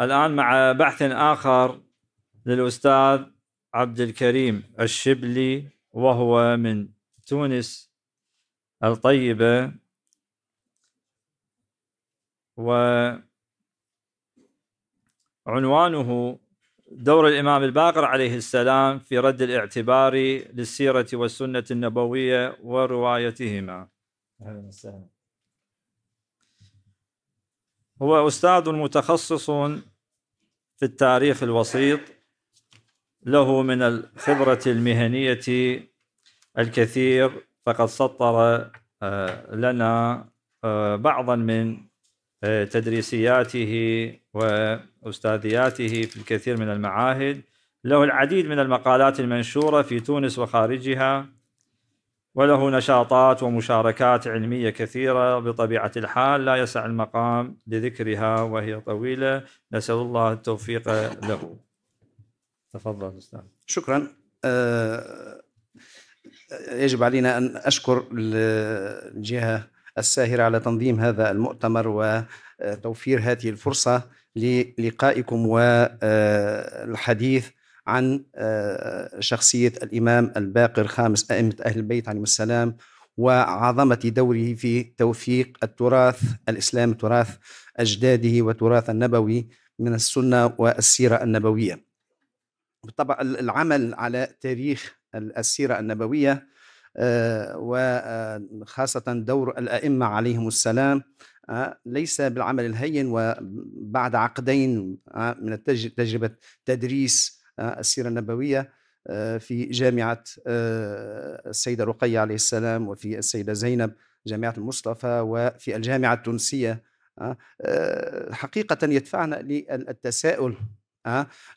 الآن مع بحث آخر للأستاذ عبد الكريم الشبلي وهو من تونس الطيبة وعنوانه دور الإمام الباقر عليه السلام في رد الاعتبار للسيرة والسنة النبوية وروايتهما أهلا وسهلا هو أستاذ متخصص في التاريخ الوسيط له من الخبرة المهنية الكثير فقد سطر آه، لنا آه، بعضا من آه، تدريسياته واستاذياته في الكثير من المعاهد له العديد من المقالات المنشوره في تونس وخارجها وله نشاطات ومشاركات علمية كثيرة بطبيعة الحال لا يسع المقام لذكرها وهي طويلة نسأل الله التوفيق له تفضل أستاذ شكرا آه، يجب علينا أن أشكر الجهة الساهرة على تنظيم هذا المؤتمر وتوفير هذه الفرصة للقائكم والحديث عن آه، شخصية الإمام الباقر خامس أئمة أهل البيت عليهم السلام وعظمة دوره في توثيق التراث الإسلامي تراث أجداده وتراث النبوي من السنة والسيرة النبوية بالطبع العمل على تاريخ السيرة النبوية آه، وخاصة آه، دور الأئمة عليهم السلام ليس بالعمل الهين وبعد عقدين من تجربة تدريس السيرة النبوية آه، في جامعة آه، السيدة رقية عليه السلام وفي السيدة زينب جامعة المصطفى وفي الجامعة التونسية آه، حقيقة يدفعنا للتساؤل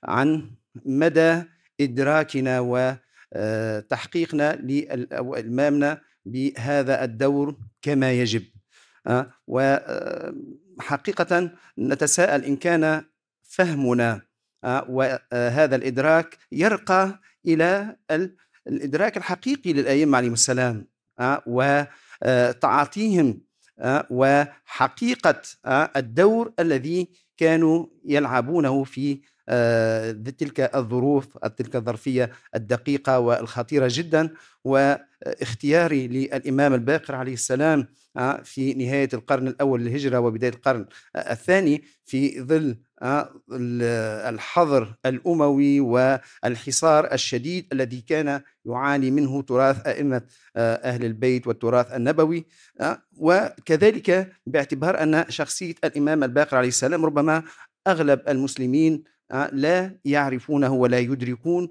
عن مدى إدراكنا وتحقيقنا لإلمامنا بهذا الدور كما يجب وحقيقة نتساءل إن كان فهمنا آه، وهذا آه، الإدراك يرقى إلى الإدراك الحقيقي للأئمة عليهم السلام آه، وتعاطيهم وحقيقة الدور الذي كانوا يلعبونه في آه، تلك الظروف تلك الظرفية الدقيقة والخطيرة جدا واختياري للإمام الباقر عليه السلام آه، في نهاية القرن الأول للهجرة وبداية القرن الثاني في ظل آه، الحظر الأموي والحصار الشديد الذي كان يعاني منه تراث أئمة أهل البيت والتراث النبوي وكذلك باعتبار أن شخصية الإمام الباقر عليه السلام ربما أغلب المسلمين آه، لا يعرفونه ولا يدركون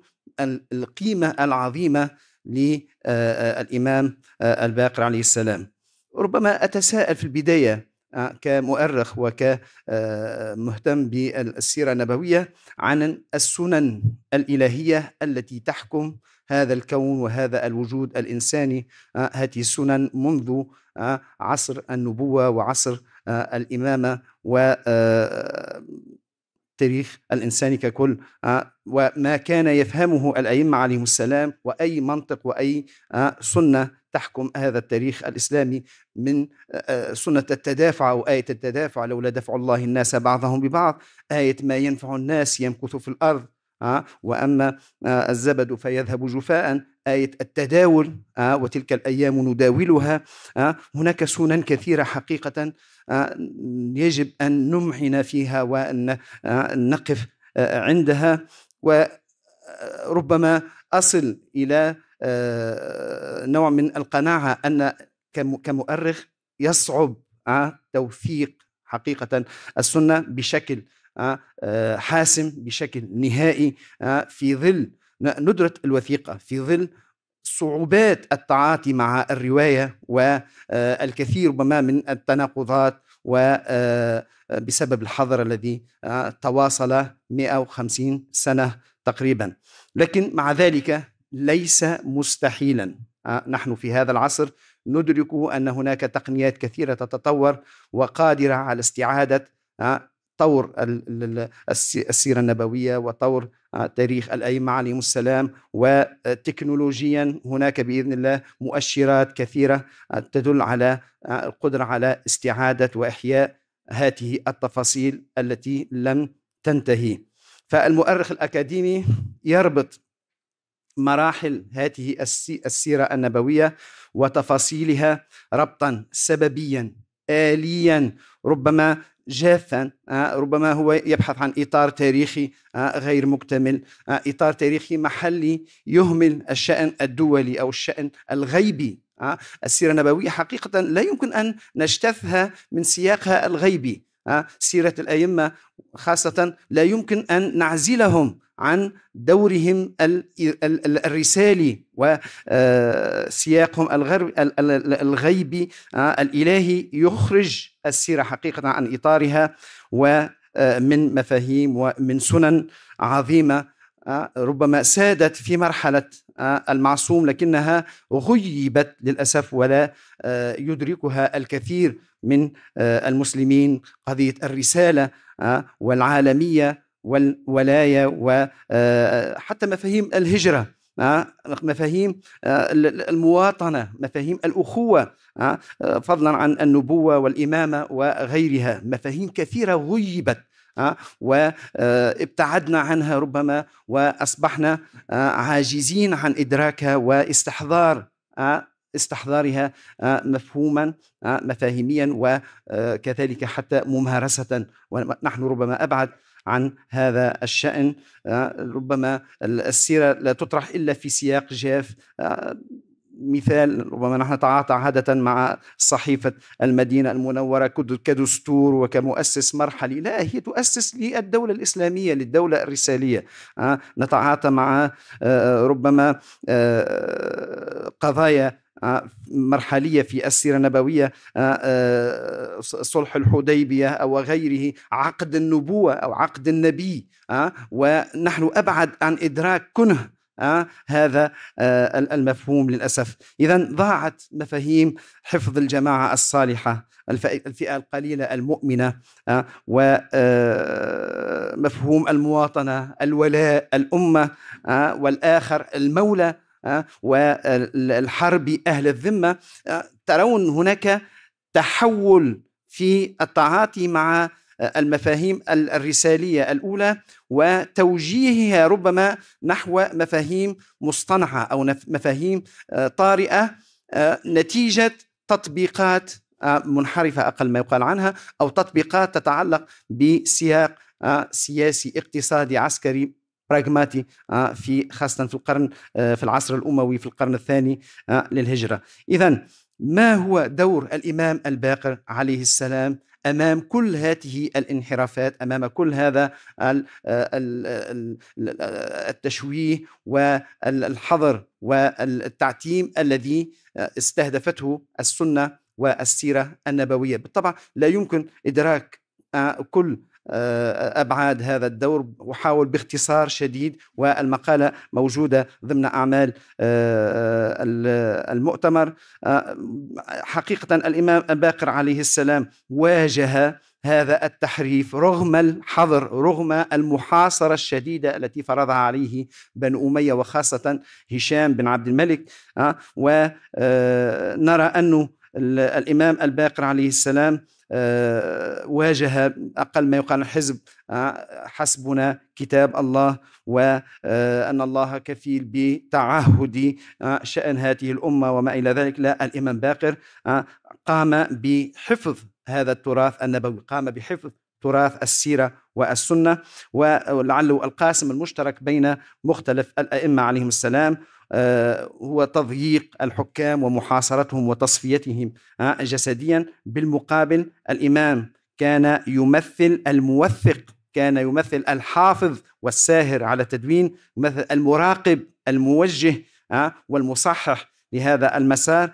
القيمة العظيمة للإمام آه، آه، الباقر عليه السلام ربما أتساءل في البداية كمؤرخ وكمهتم بالسيرة النبوية عن السنن الإلهية التي تحكم هذا الكون وهذا الوجود الإنساني هذه السنن منذ عصر النبوة وعصر الإمامة و التاريخ الإنساني ككل آه، وما كان يفهمه الأئمة عليهم السلام وأي منطق وأي آه، سنة تحكم هذا التاريخ الإسلامي من آه، سنة التدافع أو آية التدافع لولا دفع الله الناس بعضهم ببعض آية ما ينفع الناس يمكث في الأرض آه، وأما آه، الزبد فيذهب جفاء آية التداول آه، وتلك الأيام نداولها هناك سنن كثيرة حقيقة يجب أن نمحن فيها وأن نقف عندها وربما أصل إلى نوع من القناعة أن كمؤرخ يصعب توثيق حقيقة السنة بشكل آه، آه، حاسم بشكل نهائي آه، في ظل ندرة الوثيقة في ظل صعوبات التعاطي مع الرواية والكثير ربما من التناقضات وبسبب الحظر الذي تواصل 150 سنة تقريبا لكن مع ذلك ليس مستحيلا نحن في هذا العصر ندرك أن هناك تقنيات كثيرة تتطور وقادرة على استعادة طور السيرة النبوية وطور آه، تاريخ الأئمة عليهم السلام وتكنولوجيا هناك بإذن الله مؤشرات كثيرة آه، تدل على آه، القدرة على استعادة وإحياء هذه التفاصيل التي لم تنتهي فالمؤرخ الأكاديمي يربط مراحل هذه السيرة النبوية وتفاصيلها ربطا سببيا آليا ربما جافا آه، ربما هو يبحث عن إطار تاريخي آه، غير مكتمل آه، إطار تاريخي محلي يهمل الشأن الدولي أو الشأن الغيبي السيرة النبوية حقيقة لا يمكن أن نجتثها من سياقها الغيبي سيرة الأئمة خاصة لا يمكن أن نعزلهم عن دورهم الرسالي وسياقهم آه، الغيبي آه، الإلهي يخرج السيرة حقيقة عن إطارها ومن آه، مفاهيم ومن سنن عظيمة ربما سادت في مرحلة المعصوم لكنها غيبت للأسف ولا يدركها الكثير من المسلمين قضية الرسالة آه، والعالمية والولاية وحتى آه، آه، مفاهيم الهجرة مفاهيم المواطنة مفاهيم الأخوة فضلا عن النبوة والإمامة وغيرها مفاهيم كثيرة غيبت وابتعدنا عنها ربما وأصبحنا عاجزين عن إدراكها واستحضار استحضارها آه، مفهوما آه، مفاهيميا وكذلك آه، حتى ممارسه ونحن ربما ابعد عن هذا الشأن ربما السيرة لا تطرح إلا في سياق جاف مثال ربما نحن نتعاطى عادة مع صحيفة المدينة المنورة كدستور وكمؤسس مرحلي لا هي تؤسس للدولة الإسلامية للدولة الرسالية نتعاطى مع ربما قضايا آه، مرحلية في السيرة النبوية آه، آه، صلح الحديبية أو غيره عقد النبوة أو عقد النبي ونحن أبعد عن إدراك كنه هذا المفهوم للأسف إذا ضاعت مفاهيم حفظ الجماعة الصالحة الفئة القليلة المؤمنة ومفهوم المواطنة الولاء الأمة والآخر المولى آه، والحرب أهل الذمة آه، ترون هناك تحول في التعاطي مع آه، المفاهيم الرسالية الأولى وتوجيهها ربما نحو مفاهيم مصطنعة أو مفاهيم طارئة نتيجة تطبيقات منحرفة أقل ما يقال عنها أو تطبيقات تتعلق بسياق سياسي اقتصادي عسكري براغماتي آه، في خاصه في القرن آه، في العصر الاموي في القرن الثاني آه، للهجره اذا ما هو دور الامام الباقر عليه السلام امام كل هذه الانحرافات امام كل هذا التشويه والحظر والتعتيم الذي استهدفته السنه والسيره النبويه بالطبع لا يمكن ادراك كل آه، ابعاد هذا الدور وحاول باختصار شديد والمقاله موجوده ضمن اعمال آه، آه، المؤتمر حقيقه الامام باقر عليه السلام واجه هذا التحريف رغم الحظر رغم المحاصرة الشديدة التي فرضها عليه بن أمية وخاصة هشام بن عبد الملك ونرى أنه الإمام الباقر عليه السلام آه، واجه أقل ما يقال الحزب آه، حسبنا كتاب الله وأن آه، الله كفيل بتعهد شأن هذه الأمة وما إلى ذلك لا الإمام باقر قام بحفظ هذا التراث النبوي قام بحفظ تراث السيره والسنه ولعله القاسم المشترك بين مختلف الائمه عليهم السلام آه، هو تضييق الحكام ومحاصرتهم وتصفيتهم آه، جسديا بالمقابل الامام كان يمثل الموثق كان يمثل الحافظ والساهر على التدوين يمثل المراقب الموجه آه، والمصحح لهذا المسار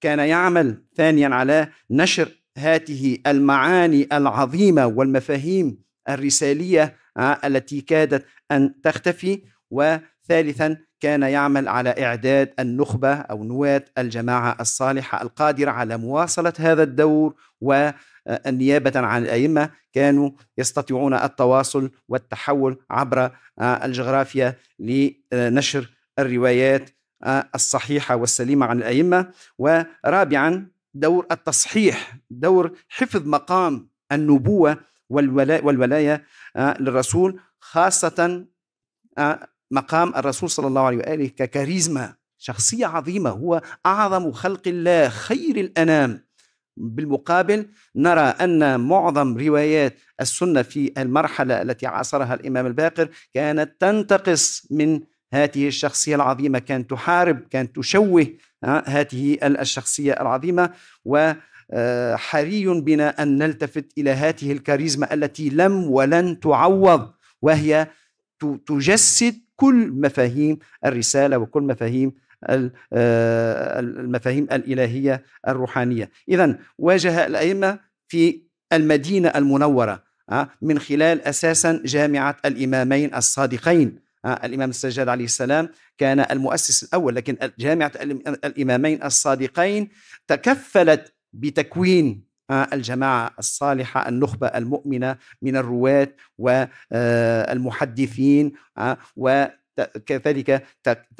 كان يعمل ثانيا على نشر هاته المعاني العظيمه والمفاهيم الرساليه آه، التي كادت ان تختفي وثالثا كان يعمل على اعداد النخبه او نواه الجماعه الصالحه القادره على مواصله هذا الدور والنيابه عن الائمه كانوا يستطيعون التواصل والتحول عبر آه، الجغرافيا لنشر الروايات آه، الصحيحه والسليمه عن الائمه ورابعا دور التصحيح دور حفظ مقام النبوة والولاية, والولاية للرسول خاصة آه، مقام الرسول صلى الله عليه وآله ككاريزما شخصية عظيمة هو أعظم خلق الله خير الأنام بالمقابل نرى أن معظم روايات السنة في المرحلة التي عاصرها الإمام الباقر كانت تنتقص من هذه الشخصية العظيمة كانت تحارب كانت تشوه هذه الشخصية العظيمة وحري بنا أن نلتفت إلى هذه الكاريزما التي لم ولن تعوض وهي تجسد كل مفاهيم الرسالة وكل مفاهيم آه، المفاهيم الإلهية الروحانية إذا واجه الأئمة في المدينة المنورة من خلال أساسا جامعة الإمامين الصادقين الإمام السجاد عليه السلام كان المؤسس الأول لكن جامعة الإمامين الصادقين تكفلت بتكوين الجماعة الصالحة النخبة المؤمنة من الرواة والمحدثين آه، وكذلك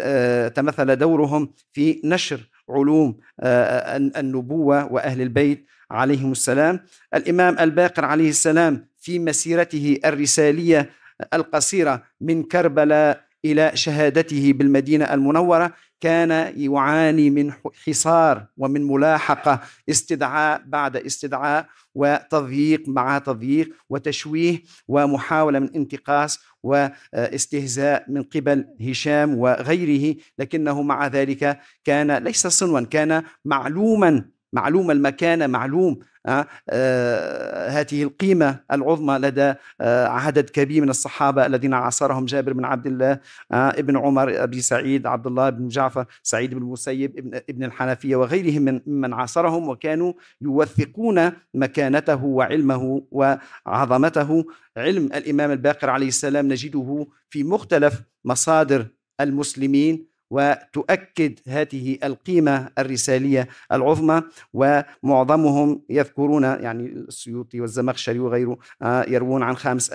آه، تمثل دورهم في نشر علوم آه، النبوة وأهل البيت عليهم السلام الإمام الباقر عليه السلام في مسيرته الرسالية القصيرة من كربلاء إلى شهادته بالمدينة المنورة كان يعاني من حصار ومن ملاحقة استدعاء بعد استدعاء وتضييق مع تضييق وتشويه ومحاولة من انتقاص واستهزاء من قبل هشام وغيره لكنه مع ذلك كان ليس صنوا كان معلوما معلوم المكانة معلوم آه، آه، هذه القيمة العظمى لدى آه، عدد كبير من الصحابة الذين عاصرهم جابر بن عبد الله ابن عمر أبي سعيد عبد الله بن جعفر سعيد بن المسيب ابن, ابن الحنفية وغيرهم من من عاصرهم وكانوا يوثقون مكانته وعلمه وعظمته علم الإمام الباقر عليه السلام نجده في مختلف مصادر المسلمين وتؤكد هذه القيمة الرسالية العظمى ومعظمهم يذكرون يعني السيوطي والزمخشري وغيره آه، يروون عن خامس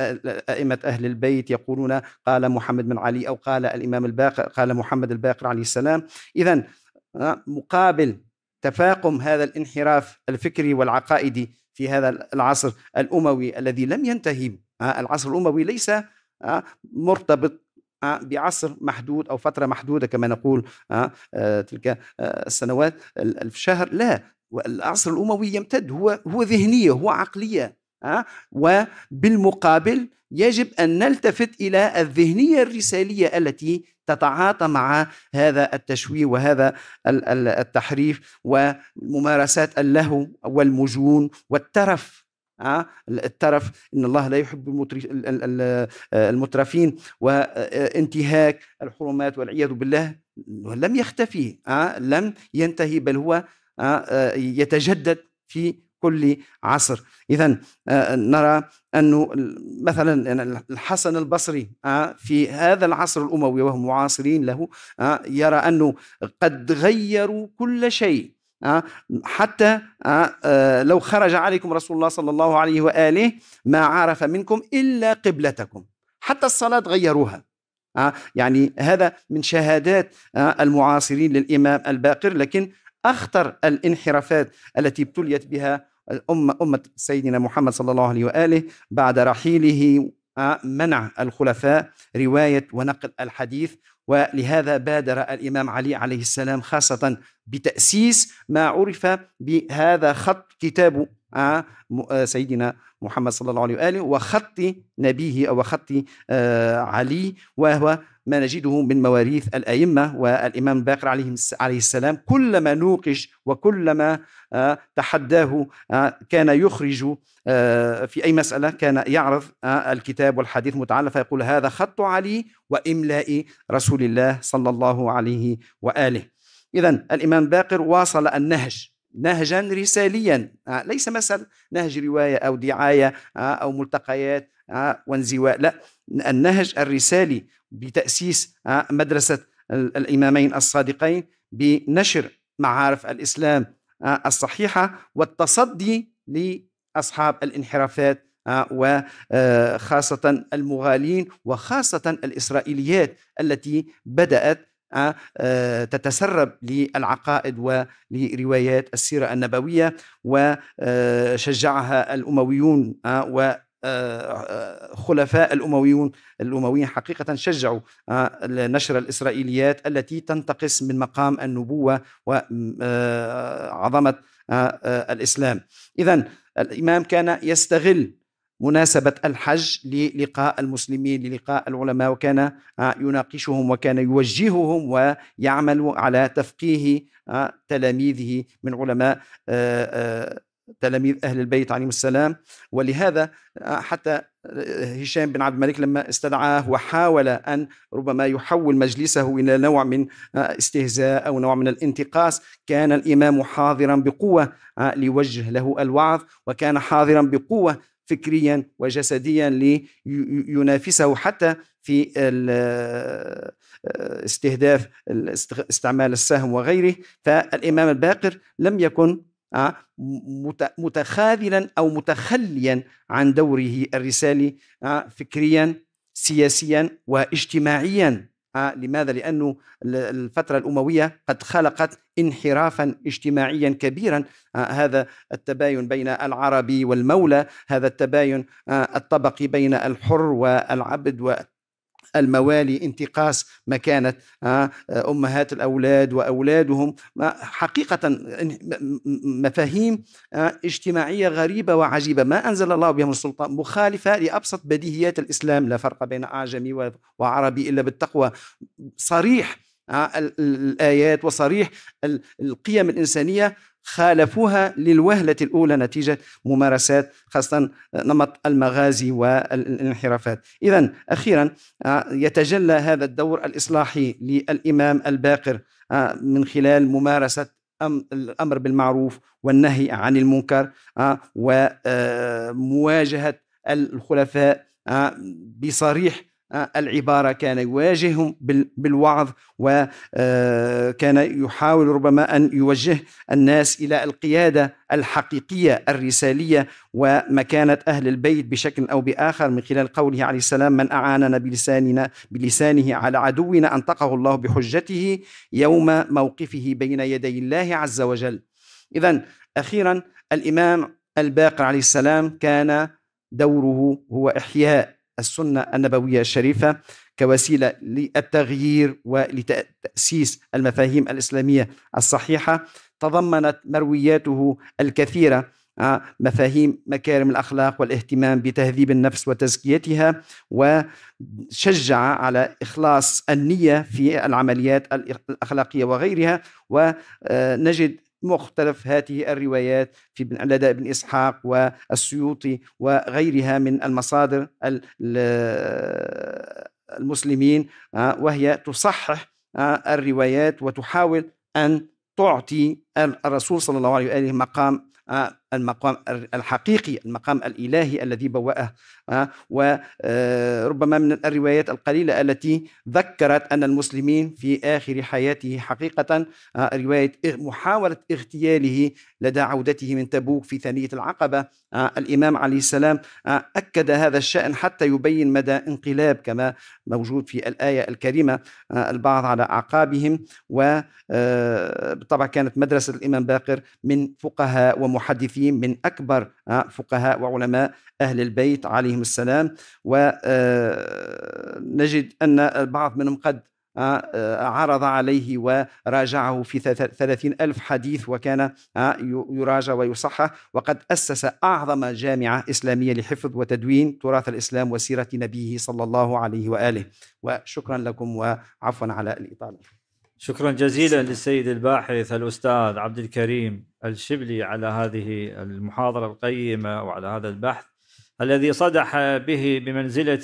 أئمة أهل البيت يقولون قال محمد بن علي أو قال الإمام الباقر قال محمد الباقر عليه السلام إذا آه، مقابل تفاقم هذا الانحراف الفكري والعقائدي في هذا العصر الأموي الذي لم ينتهي آه، العصر الأموي ليس مرتبط آه، بعصر محدود أو فترة محدودة كما نقول آه، آه، تلك السنوات الشهر لا العصر الأموي يمتد هو هو ذهنية هو عقلية وبالمقابل يجب أن نلتفت إلى الذهنية الرسالية التي تتعاطى مع هذا التشويه وهذا التحريف وممارسات اللهو والمجون والترف آه، الترف إن الله لا يحب آه، المترفين وانتهاك آه، الحرمات والعياذ بالله لم يختفي لم ينتهي بل هو يتجدد في كل عصر اذا نرى انه مثلا الحسن البصري في هذا العصر الاموي وهم معاصرين له يرى انه قد غيروا كل شيء آه، حتى آه، آه، لو خرج عليكم رسول الله صلى الله عليه وآله ما عرف منكم إلا قبلتكم حتى الصلاة غيروها يعني هذا من شهادات المعاصرين للإمام الباقر لكن أخطر الانحرافات التي ابتليت بها أمة, أمة سيدنا محمد صلى الله عليه وآله بعد رحيله منع الخلفاء رواية ونقل الحديث ولهذا بادر الامام علي عليه السلام خاصه بتاسيس ما عرف بهذا خط كتاب آه، آه، سيدنا محمد صلى الله عليه واله وخط نبيه او خط آه، علي وهو ما نجده من مواريث الأئمة والإمام باقر عليه السلام كلما نوقش وكلما آه، تحداه آه، كان يخرج آه، في أي مسألة كان يعرض الكتاب والحديث المتعلق فيقول هذا خط علي وإملاء رسول الله صلى الله عليه وآله إذا الإمام باقر واصل النهج نهجا رساليا آه، ليس مثلا نهج رواية أو دعاية آه، أو ملتقيات آه، وانزواء لا النهج الرسالي بتأسيس مدرسة الإمامين الصادقين بنشر معارف الإسلام الصحيحة والتصدي لأصحاب الانحرافات وخاصة المغالين وخاصة الإسرائيليات التي بدأت آه، تتسرب للعقائد ولروايات السيرة النبوية وشجعها الأمويون آه، و آه، خلفاء الامويون الامويين حقيقه شجعوا نشر الاسرائيليات التي تنتقص من مقام النبوه وعظمه الاسلام اذا الامام كان يستغل مناسبة الحج للقاء المسلمين للقاء العلماء وكان آه، يناقشهم وكان يوجههم ويعمل على تفقيه آه، تلاميذه من علماء آه، تلاميذ أهل البيت عليهم السلام ولهذا حتى هشام بن عبد الملك لما استدعاه وحاول أن ربما يحول مجلسه إلى نوع من استهزاء أو نوع من الانتقاص كان الإمام حاضرا بقوة ليوجه له الوعظ وكان حاضرا بقوة فكريا وجسديا لينافسه حتى في استهداف استعمال السهم وغيره فالإمام الباقر لم يكن آه، متخاذلا أو متخليا عن دوره الرسالي آه، فكريا سياسيا واجتماعيا لماذا؟ لأن الفترة الأموية قد خلقت انحرافا اجتماعيا كبيرا آه، هذا التباين بين العربي والمولى هذا التباين آه، الطبقي بين الحر والعبد الموالي انتقاص مكانة آه، أمهات الأولاد وأولادهم حقيقة مفاهيم آه، اجتماعية غريبة وعجيبة ما أنزل الله بهم السلطان مخالفة لأبسط بديهيات الإسلام لا فرق بين أعجمي وعربي إلا بالتقوى صريح آه، الآيات وصريح القيم الإنسانية خالفوها للوهلة الأولى نتيجة ممارسات خاصة نمط المغازي والانحرافات إذا أخيرا آه، يتجلى هذا الدور الإصلاحي للإمام الباقر آه، من خلال ممارسة الامر بالمعروف والنهي عن المنكر آه، ومواجهه الخلفاء بصريح آه، العبارة كان يواجه بالوعظ وكان آه، يحاول ربما أن يوجه الناس إلى القيادة الحقيقية الرسالية ومكانة أهل البيت بشكل أو بآخر من خلال قوله عليه السلام من أعاننا بلساننا بلسانه على عدونا أنطقه الله بحجته يوم موقفه بين يدي الله عز وجل إذا أخيرا الإمام الباقر عليه السلام كان دوره هو إحياء السنة النبوية الشريفة كوسيلة للتغيير ولتأسيس المفاهيم الإسلامية الصحيحة تضمنت مروياته الكثيرة آه، مفاهيم مكارم الاخلاق والاهتمام بتهذيب النفس وتزكيتها وشجع على اخلاص النيه في العمليات الاخلاقيه وغيرها ونجد مختلف هذه الروايات في لدى ابن إسحاق والسيوطي وغيرها من المصادر المسلمين آه، وهي تصحح آه، الروايات وتحاول أن تعطي الرسول صلى الله عليه وآله مقام آه، المقام الحقيقي المقام الإلهي الذي بوأه آه، وربما آه، من الروايات القليلة التي ذكرت أن المسلمين في آخر حياته حقيقة آه، رواية محاولة اغتياله لدى عودته من تبوك في ثنية العقبة الإمام عليه السلام أكد هذا الشأن حتى يبين مدى انقلاب كما موجود في الآية الكريمة البعض على أعقابهم وبالطبع كانت مدرسة الإمام باقر من فقهاء ومحدثين الحكيم من أكبر آه، فقهاء وعلماء أهل البيت عليهم السلام ونجد آه، أن البعض منهم قد آه، عرض عليه وراجعه في ثلاثين ألف حديث وكان يراجع ويصحح وقد أسس أعظم جامعة إسلامية لحفظ وتدوين تراث الإسلام وسيرة نبيه صلى الله عليه وآله وشكرا لكم وعفوا على الإطالة شكرا جزيلا للسيد الباحث الأستاذ عبد الكريم الشبلي على هذه المحاضرة القيمة وعلى هذا البحث الذي صدح به بمنزلة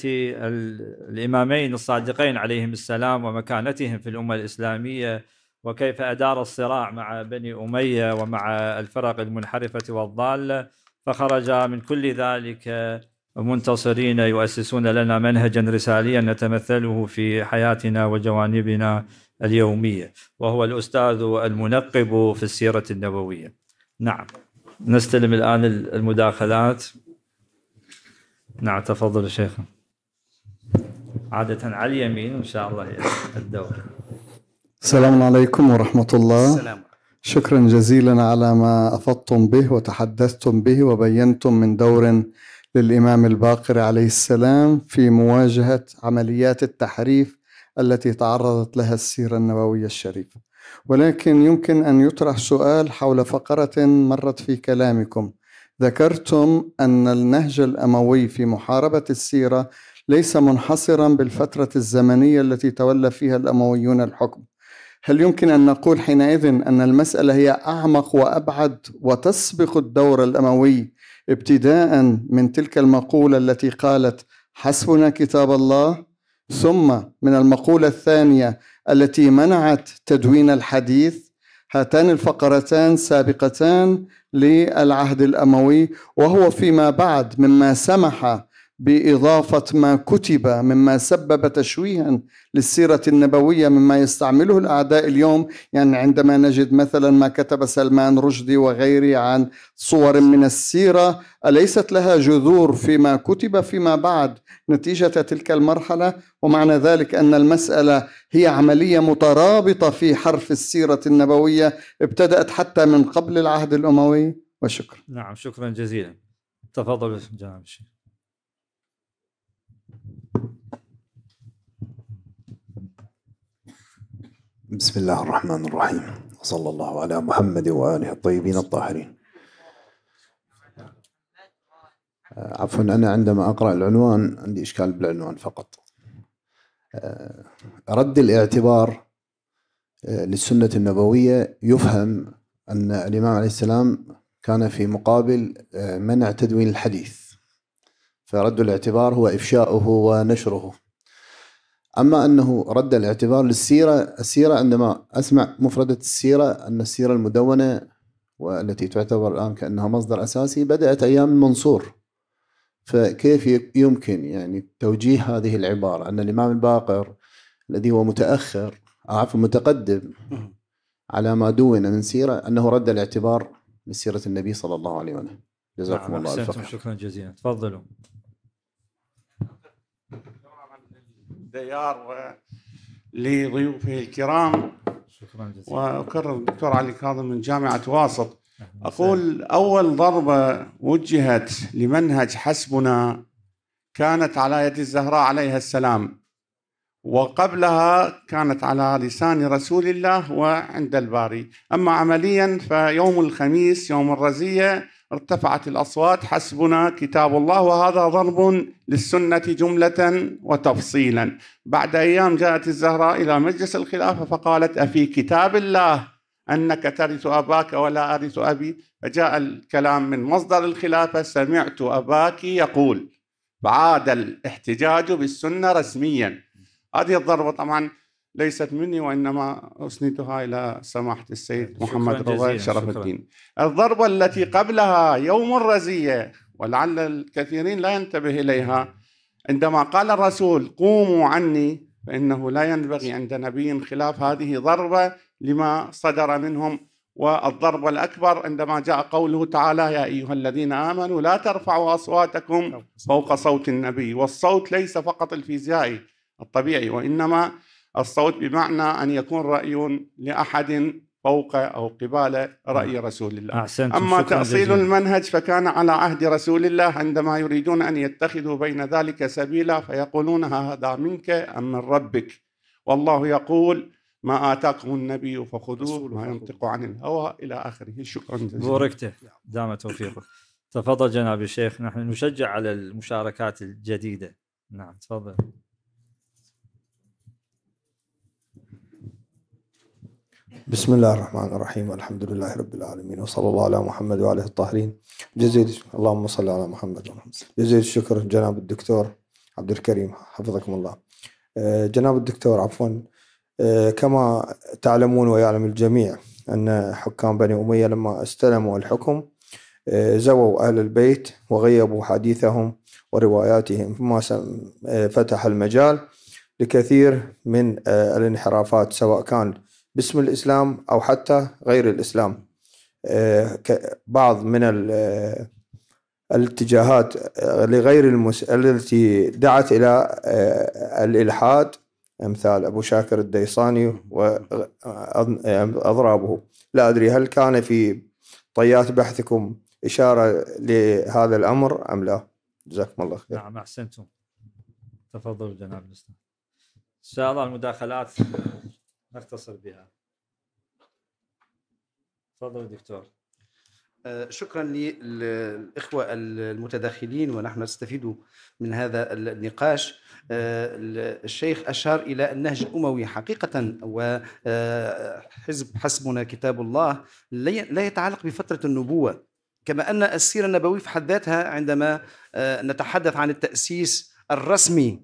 الإمامين الصادقين عليهم السلام ومكانتهم في الأمة الإسلامية وكيف أدار الصراع مع بني أمية ومع الفرق المنحرفة والضالة فخرج من كل ذلك منتصرين يؤسسون لنا منهجا رساليا نتمثله في حياتنا وجوانبنا اليومية وهو الأستاذ المنقب في السيرة النبوية نعم نستلم الآن المداخلات نعم تفضل الشيخ عادة على اليمين إن شاء الله الدور السلام عليكم ورحمة الله السلام. شكرا جزيلا على ما أفضتم به وتحدثتم به وبينتم من دور للإمام الباقر عليه السلام في مواجهة عمليات التحريف التي تعرضت لها السيرة النبوية الشريفة ولكن يمكن أن يطرح سؤال حول فقرة مرت في كلامكم ذكرتم أن النهج الأموي في محاربة السيرة ليس منحصرا بالفترة الزمنية التي تولى فيها الأمويون الحكم هل يمكن أن نقول حينئذ أن المسألة هي أعمق وأبعد وتسبق الدور الأموي ابتداء من تلك المقولة التي قالت حسبنا كتاب الله ثم من المقولة الثانية التي منعت تدوين الحديث هاتان الفقرتان سابقتان للعهد الأموي وهو فيما بعد مما سمح باضافه ما كتب مما سبب تشويها للسيره النبويه مما يستعمله الاعداء اليوم يعني عندما نجد مثلا ما كتب سلمان رشدي وغيره عن صور من السيره اليست لها جذور فيما كتب فيما بعد نتيجه تلك المرحله ومعنى ذلك ان المساله هي عمليه مترابطه في حرف السيره النبويه ابتدات حتى من قبل العهد الاموي وشكرا نعم شكرا جزيلا تفضل جناب الشيخ بسم الله الرحمن الرحيم وصلى الله على محمد وآله الطيبين الطاهرين آه، عفوا أنا عندما أقرأ العنوان عندي إشكال بالعنوان فقط آه، رد الاعتبار آه، للسنة النبوية يفهم أن الإمام عليه السلام كان في مقابل منع تدوين الحديث فرد الاعتبار هو إفشاؤه ونشره اما انه رد الاعتبار للسيره السيره عندما اسمع مفرده السيره ان السيره المدونه والتي تعتبر الان كانها مصدر اساسي بدات ايام المنصور فكيف يمكن يعني توجيه هذه العباره ان الامام الباقر الذي هو متاخر عفوا متقدم على ما دون من سيره انه رد الاعتبار لسيره النبي صلى الله عليه وسلم جزاكم نعم، الله خيرا شكرا جزيلا تفضلوا الديار لضيوفه الكرام شكرا جزيلا واكرر الدكتور علي كاظم من جامعه واسط اقول اول ضربه وجهت لمنهج حسبنا كانت على يد الزهراء عليها السلام وقبلها كانت على لسان رسول الله وعند الباري أما عمليا فيوم الخميس يوم الرزية ارتفعت الأصوات حسبنا كتاب الله وهذا ضرب للسنة جملة وتفصيلا بعد أيام جاءت الزهراء إلى مجلس الخلافة فقالت أفي كتاب الله أنك ترث أباك ولا أرث أبي فجاء الكلام من مصدر الخلافة سمعت أباك يقول فعاد الاحتجاج بالسنة رسميا هذه الضربة طبعا ليست مني وإنما أسندها إلى سماحة السيد محمد رضا شرف الدين الضربة التي قبلها يوم الرزية ولعل الكثيرين لا ينتبه إليها عندما قال الرسول قوموا عني فإنه لا ينبغي عند نبي خلاف هذه ضربة لما صدر منهم والضرب الأكبر عندما جاء قوله تعالى يا أيها الذين آمنوا لا ترفعوا أصواتكم فوق صوت النبي والصوت ليس فقط الفيزيائي الطبيعي وإنما الصوت بمعنى أن يكون رأي لأحد فوق أو قبال رأي نعم. رسول الله أحسنت أما تأصيل جزيلا. المنهج فكان على عهد رسول الله عندما يريدون أن يتخذوا بين ذلك سبيلا فيقولون هذا منك أم من ربك والله يقول ما آتاكم النبي فخذوه وما ينطق عن الهوى إلى آخره شكرا جزيلا بوركته دام توفيقك تفضل جناب الشيخ نحن نشجع على المشاركات الجديدة نعم تفضل بسم الله الرحمن الرحيم الحمد لله رب العالمين وصلى الله على محمد وعلى الطاهرين جزيل اللهم صل على محمد جزيل الشكر جناب الدكتور عبد الكريم حفظكم الله جناب الدكتور عفوا كما تعلمون ويعلم الجميع أن حكام بني أمية لما استلموا الحكم زووا أهل البيت وغيبوا حديثهم ورواياتهم فما فتح المجال لكثير من الانحرافات سواء كان باسم الاسلام او حتى غير الاسلام آه، بعض من آه، الاتجاهات آه، لغير المس... التي دعت الى الالحاد امثال ابو شاكر الديصاني واضرابه لا ادري هل كان في طيات بحثكم اشاره لهذا الامر ام لا؟ جزاكم الله خير. نعم احسنتم. تفضل جناب الاستاذ. ان شاء الله المداخلات نختصر بها تفضل دكتور أه، شكرا للاخوه المتداخلين ونحن نستفيد من هذا النقاش أه، الشيخ اشار الى النهج الاموي حقيقه وحزب أه، حسبنا كتاب الله لا يتعلق بفتره النبوه كما ان السيره النبويه في حد ذاتها عندما نتحدث عن التاسيس الرسمي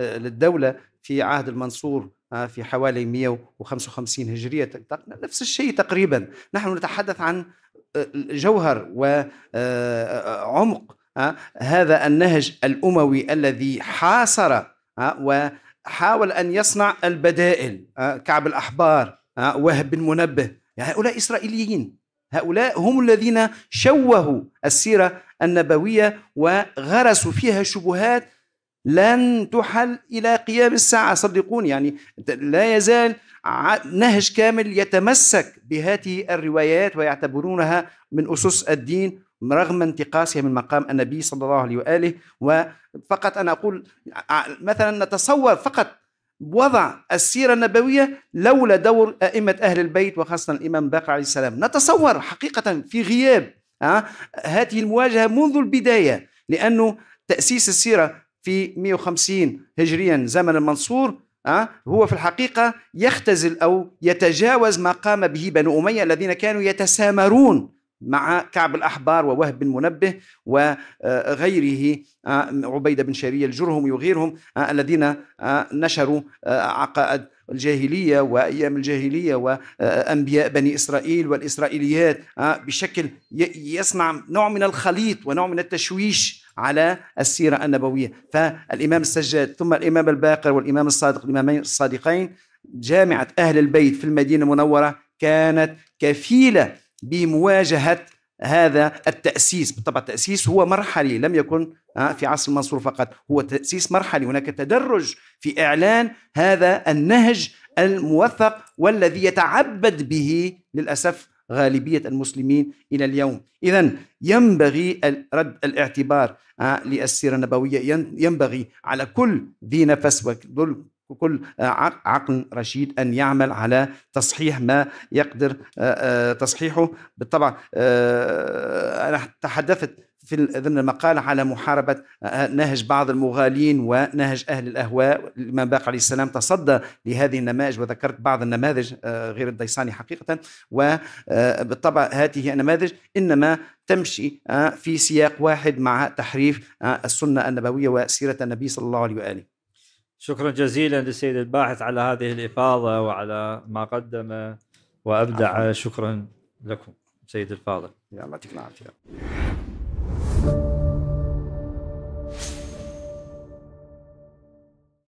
للدوله في عهد المنصور آه، في حوالي 155 هجرية نفس الشيء تقريبا نحن نتحدث عن آه، جوهر وعمق آه، هذا النهج الأموي الذي حاصر وحاول أن يصنع البدائل كعب الأحبار وهب بن منبه هؤلاء إسرائيليين هؤلاء هم الذين شوهوا السيرة النبوية وغرسوا فيها شبهات لن تحل إلى قيام الساعة صدقوني يعني لا يزال نهج كامل يتمسك بهذه الروايات ويعتبرونها من أسس الدين رغم انتقاصها من مقام النبي صلى الله عليه وآله وفقط أنا أقول مثلا نتصور فقط وضع السيرة النبوية لولا دور أئمة أهل البيت وخاصة الإمام باقر عليه السلام نتصور حقيقة في غياب آه، هذه المواجهة منذ البداية لأنه تأسيس السيرة في 150 هجريا زمن المنصور آه، هو في الحقيقة يختزل أو يتجاوز ما قام به بنو أمية الذين كانوا يتسامرون مع كعب الأحبار ووهب بن منبه وغيره آه، عبيدة بن شرية الجرهم وغيرهم آه، الذين نشروا عقائد الجاهلية وأيام الجاهلية وأنبياء بني إسرائيل والإسرائيليات بشكل يصنع نوع من الخليط ونوع من التشويش على السيرة النبوية فالإمام السجاد ثم الإمام الباقر والإمام الصادق الإمامين الصادقين جامعة أهل البيت في المدينة المنورة كانت كفيلة بمواجهة هذا التأسيس بالطبع التأسيس هو مرحلي لم يكن آه، في عصر المنصور فقط هو تأسيس مرحلي هناك تدرج في إعلان هذا النهج الموثق والذي يتعبد به للأسف غالبية المسلمين إلى اليوم إذا ينبغي رد الاعتبار آه، للسيرة النبوية ينبغي على كل ذي نفس وكل كل آه، عقل رشيد ان يعمل على تصحيح ما يقدر آه، آه، تصحيحه بالطبع انا تحدثت في ضمن المقال على محاربة نهج بعض المغالين ونهج أهل الأهواء الإمام باقر عليه السلام تصدى لهذه النماذج وذكرت بعض النماذج غير الديساني حقيقة وبالطبع هذه النماذج إنما تمشي في سياق واحد مع تحريف السنة النبوية وسيرة النبي صلى الله عليه وآله شكرا جزيلا للسيد الباحث على هذه الإفاضة وعلى ما قدم وأبدع عم. شكرا لكم سيد الفاضل يا الله يعطيك العافية